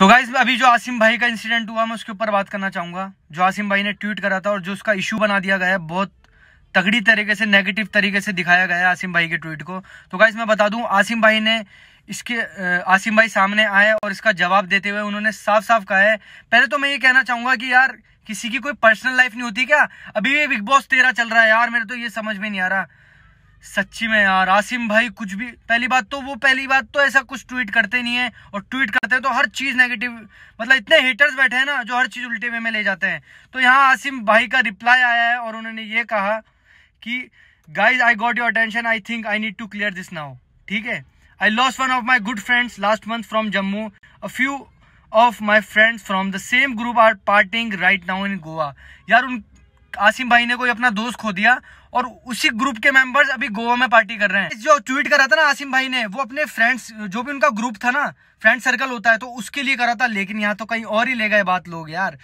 तो गाइज अभी जो आसिम भाई का इंसिडेंट हुआ मैं उसके ऊपर बात करना चाहूंगा जो आसिम भाई ने ट्वीट करा था और जो उसका इशू बना दिया गया है बहुत तगड़ी तरीके से नेगेटिव तरीके से दिखाया गया है आसिम भाई के ट्वीट को तो गाइज मैं बता दूं आसिम भाई ने इसके आसिम भाई सामने आए और इसका जवाब देते हुए उन्होंने साफ साफ कहा है पहले तो मैं ये कहना चाहूंगा कि यार किसी की कोई पर्सनल लाइफ नहीं होती क्या अभी ये बिग बॉस तेरा चल रहा है यार मेरे तो ये समझ में नहीं आ रहा सच्ची में यार आसिम भाई कुछ भी पहली बात तो वो पहली बात तो ऐसा कुछ ट्वीट करते नहीं है और ट्वीट करते हैं तो हर चीज़ नेगेटिव मतलब इतने हेटर्स बैठे हैं ना जो हर चीज़ उल्टे वे में ले जाते हैं तो यहाँ आसिम भाई का रिप्लाई आया है और उन्होंने ये कहा कि guys I got your attention I think I need to clear this now ठीक है I lost one of my good friends last month from Jammu a few of my friends from the same group are partying right now in Goa यार उन आसिम भाई ने कोई अपना दोस्त खो दिया और उसी ग्रुप के मेंबर्स अभी गोवा में पार्टी कर रहे हैं जो ट्वीट करा था ना आसिम भाई ने वो अपने फ्रेंड्स जो भी उनका ग्रुप था ना फ्रेंड सर्कल होता है तो उसके लिए करा था लेकिन यहाँ तो कहीं और ही ले गए बात लोग यार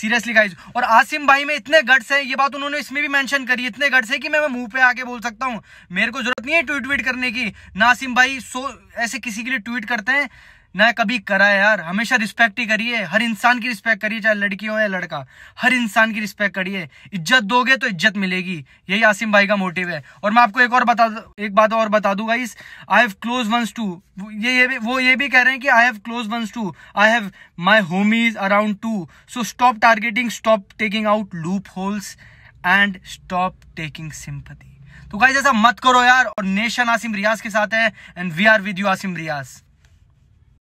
सीरियसली गाइज और आसिम भाई में इतने गट्स हैं ये बात उन्होंने इसमें भी मेंशन करी इतने गट्स है कि मैं मुंह पे आके बोल सकता हूँ मेरे को जरूरत नहीं है ट्वीट ट्वीट करने की ना आसिम भाई सो ऐसे किसी के लिए ट्वीट करते हैं ना कभी करा यार हमेशा रिस्पेक्ट ही करिए हर इंसान की रिस्पेक्ट करिए चाहे लड़की हो या लड़का हर इंसान की रिस्पेक्ट करिए इज्जत दोगे तो इज्जत मिलेगी यही आसिम भाई का मोटिव है और मैं आपको एक और बता एक बात और बता दूंगा इस I have close ones too ये ये भी वो ये भी कह रहे हैं कि I have close ones too I have my homies around too so stop targeting stop taking out loopholes and stop taking sympathy तो गाइज ऐसा मत करो यार और नेशन आसिम रियाज के साथ है and we are with you Asim Riyaz